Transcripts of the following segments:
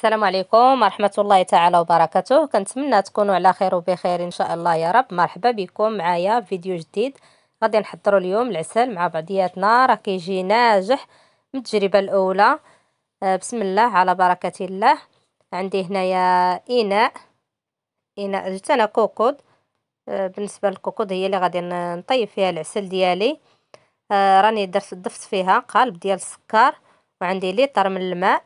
السلام عليكم ورحمة الله تعالى وبركاته كنتمنى تكونوا على خير وبخير إن شاء الله يا رب مرحبا بكم معايا في فيديو جديد غادي نحضروا اليوم العسل مع بعضياتنا راه كيجي ناجح من التجربة الأولى آه، بسم الله على بركة الله عندي هنايا إناء إناء جبت أنا كوكود آه، بالنسبة للكوكود هي اللي غادي نطيب فيها العسل ديالي آه، راني درت ضفت فيها قالب ديال السكر وعندي لتر من الماء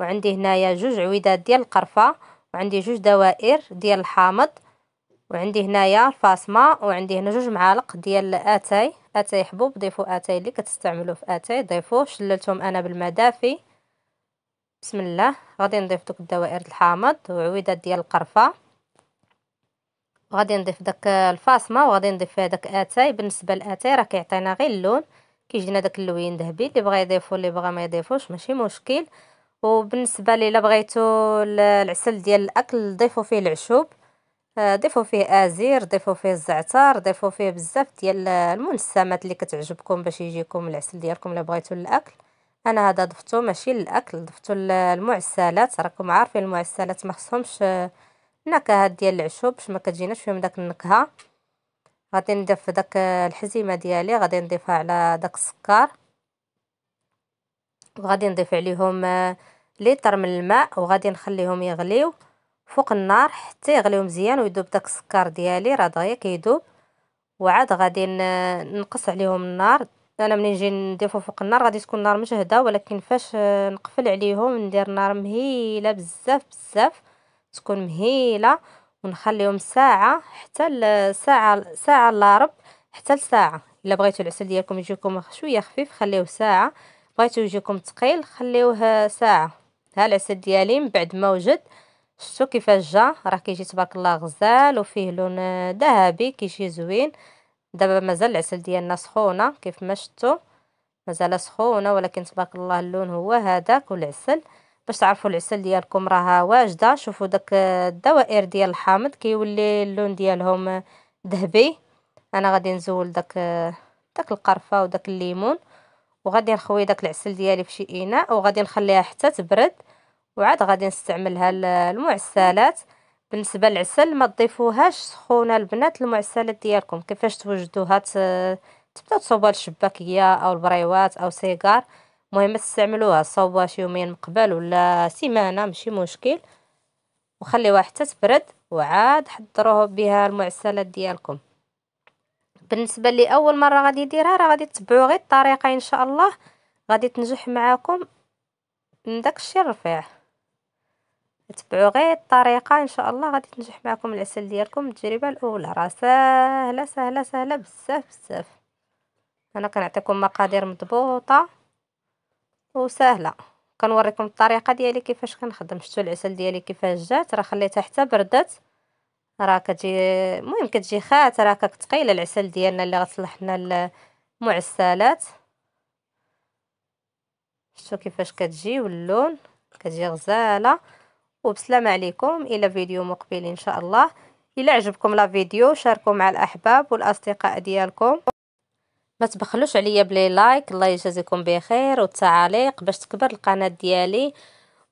وعندي هنايا جوج عويدات ديال القرفه وعندي جوج دوائر ديال الحامض وعندي هنايا الفاصمه وعندي هنا جوج معالق ديال اتاي اتاي حبوب ضيفوا اتاي اللي كتستعملوه في اتاي ضيفوه شللتهم انا بالماء دافي بسم الله غادي نضيف دوك الدوائر الحامض وعويدات ديال القرفه غادي نضيف داك الفاصمه وغادي نضيف فيها داك اتاي بالنسبه لاتاي راه كيعطينا غير اللون كيجينا داك اللوين ذهبي اللي بغى يضيفو اللي بغى ما يضيفوش ماشي مشكل وبالنسبه لي بغيتو العسل ديال الاكل ضيفوا فيه العشوب آه، ضيفوا فيه ازير ضيفوا فيه الزعتر ضيفوا فيه بزاف ديال المنسمات اللي كتعجبكم باش يجيكم العسل ديالكم الا بغيتو الاكل انا هذا ضفتو ماشي للاكل ضفتو المعسلات راكم عارفين المعسلات ما خصهمش النكهات آه، ديال العشوب باش ما كتجيناش فيهم داك النكهه غادي نضيف داك آه، الحزيمه ديالي غادي نضيفها على داك السكر وغادي نضيف عليهم آه، لتر من الماء وغادي نخليهم يغليو فوق النار حتى يغليو مزيان ويذوب داك السكر ديالي راه دغيا كيذوب وعاد غادي نقص عليهم النار انا ملي نجي نضيفو فوق النار غادي تكون النار مجهده ولكن فاش آه، نقفل عليهم ندير نار مهيله بزاف بزاف تكون مهيله ونخليهم ساعه حتى ساعه ساعه الا ربع حتى الساعه الا بغيتو العسل ديالكم يجيكم شويه خفيف خليوه ساعه بغيتو يجيكم ثقيل خليوه ساعه ها العسل ديالي من بعد ما وجد شفتو كيفاش جا راه كيجي تبارك الله غزال وفيه لون ذهبي كيجي زوين دابا مازال العسل ديالنا سخونه كيف ما شفتوا مازال سخونه ولكن تبارك الله اللون هو هذاك والعسل باش تعرفوا العسل ديالكم راه واجده شوفوا داك الدوائر ديال الحامض كيولي اللون ديالهم ذهبي انا غادي نزول داك داك القرفه وداك الليمون وغادي نخوي داك العسل ديالي في شي اناء وغادي نخليها حتى تبرد وعاد غادي نستعملها المعسلات بالنسبه للعسل ما تضيفوهاش سخونه البنات المعسلات ديالكم كيفاش توجدوها تبداو تصوبوها الشباكيه او البريوات او سيجار المهم تستعملوها صوبوها شي يومين مقبل ولا سيمانه ماشي مشكل وخليوها حتى تبرد وعاد حضروه بها المعسلات ديالكم بالنسبه لي اول مره غادي يديرها راه غادي تبعوا غير الطريقه ان شاء الله غادي تنجح معاكم من داكشي الرفيع تبعوا غير الطريقه ان شاء الله غادي تنجح معكم العسل ديالكم التجربه الاولى راه سهله سهله سهله بزاف بزاف انا كنعطيكم مقادير مضبوطه وسهله كنوريكم الطريقه ديالي كيفاش كنخدم شفتوا العسل ديالي كيفاش جات راه خليتها حتى بردت راه كتجي المهم كتجي خات راه كتقيله العسل ديالنا اللي غتصلح لنا المعسلات شتو كيفاش كتجي واللون كتجي غزاله وبسلام عليكم الى فيديو مقبل ان شاء الله الى عجبكم لا فيديو شاركوا مع الاحباب والاصدقاء ديالكم ما تبخلوش عليا بلي لايك الله يجازيكم بخير والتعاليق باش تكبر القناه ديالي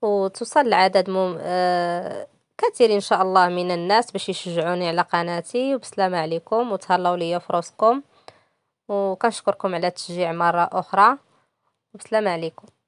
وتوصل لعدد مم... آه كثير ان شاء الله من الناس باش يشجعوني على قناتي وبسلامه عليكم وتهلاو ليا فروسكم وكنشكركم على التشجيع مره اخرى وبسلامه عليكم